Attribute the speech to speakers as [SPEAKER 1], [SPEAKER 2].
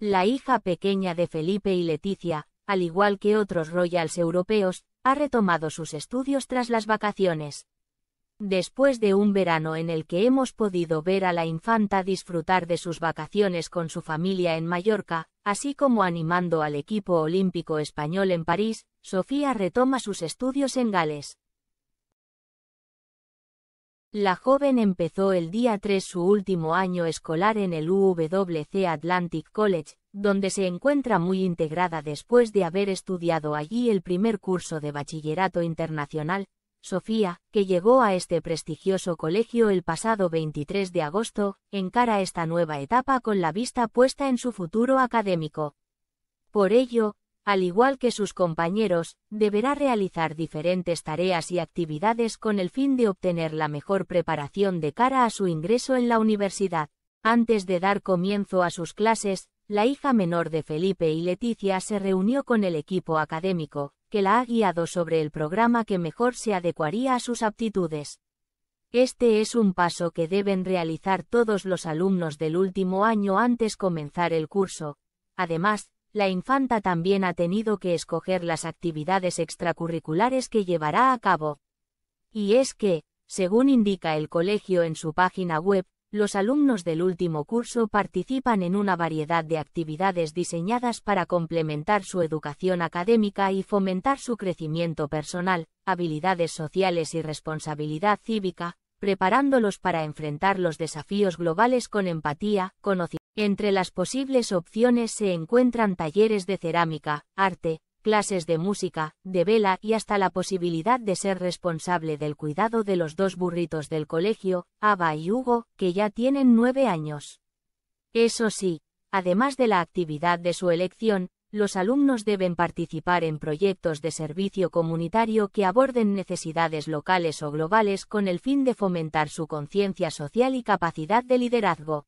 [SPEAKER 1] La hija pequeña de Felipe y Leticia, al igual que otros royals europeos, ha retomado sus estudios tras las vacaciones. Después de un verano en el que hemos podido ver a la infanta disfrutar de sus vacaciones con su familia en Mallorca, así como animando al equipo olímpico español en París, Sofía retoma sus estudios en Gales. La joven empezó el día 3 su último año escolar en el UWC Atlantic College, donde se encuentra muy integrada después de haber estudiado allí el primer curso de bachillerato internacional. Sofía, que llegó a este prestigioso colegio el pasado 23 de agosto, encara esta nueva etapa con la vista puesta en su futuro académico. Por ello, al igual que sus compañeros, deberá realizar diferentes tareas y actividades con el fin de obtener la mejor preparación de cara a su ingreso en la universidad. Antes de dar comienzo a sus clases, la hija menor de Felipe y Leticia se reunió con el equipo académico, que la ha guiado sobre el programa que mejor se adecuaría a sus aptitudes. Este es un paso que deben realizar todos los alumnos del último año antes comenzar el curso. Además, la infanta también ha tenido que escoger las actividades extracurriculares que llevará a cabo. Y es que, según indica el colegio en su página web, los alumnos del último curso participan en una variedad de actividades diseñadas para complementar su educación académica y fomentar su crecimiento personal, habilidades sociales y responsabilidad cívica, preparándolos para enfrentar los desafíos globales con empatía, conocimiento entre las posibles opciones se encuentran talleres de cerámica, arte, clases de música, de vela y hasta la posibilidad de ser responsable del cuidado de los dos burritos del colegio, Ava y Hugo, que ya tienen nueve años. Eso sí, además de la actividad de su elección, los alumnos deben participar en proyectos de servicio comunitario que aborden necesidades locales o globales con el fin de fomentar su conciencia social y capacidad de liderazgo.